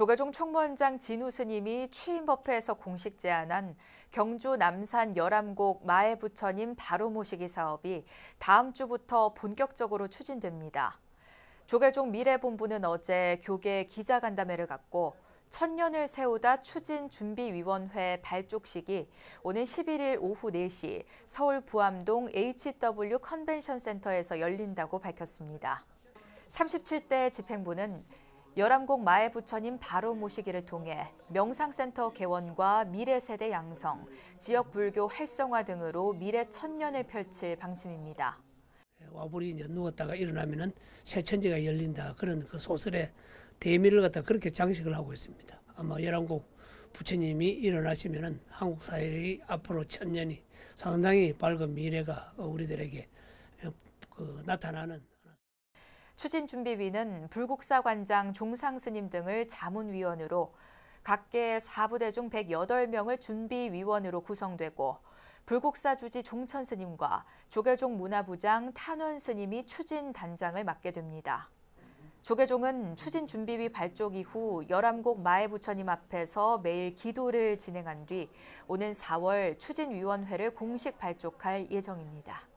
조계종 총무원장 진우 스님이 취임법회에서 공식 제안한 경주 남산 열암곡 마애 부처님 바로 모시기 사업이 다음 주부터 본격적으로 추진됩니다. 조계종 미래본부는 어제 교계 기자간담회를 갖고 천년을 세우다 추진준비위원회 발족식이 오는 11일 오후 4시 서울 부암동 HW 컨벤션 센터에서 열린다고 밝혔습니다. 37대 집행부는 열암곡 마애 부처님 바로 모시기를 통해 명상센터 개원과 미래세대 양성, 지역 불교 활성화 등으로 미래 천년을 펼칠 방침입니다. 예, 와불이 이제 누웠다가 일어나면은 새 천지가 열린다 그런 그 소설의 대미를 갖다 그렇게 장식을 하고 있습니다. 아마 열한국 부처님이 일어나시면은 한국 사회의 앞으로 천년이 상당히 밝은 미래가 우리들에게 어, 그 나타나는. 추진준비위는 불국사 관장 종상스님 등을 자문위원으로 각계 4부대 중 108명을 준비위원으로 구성되고 불국사 주지 종천 스님과 조계종 문화부장 탄원 스님이 추진 단장을 맡게 됩니다. 조계종은 추진 준비위 발족 이후 열암곡 마애 부처님 앞에서 매일 기도를 진행한 뒤 오는 4월 추진위원회를 공식 발족할 예정입니다.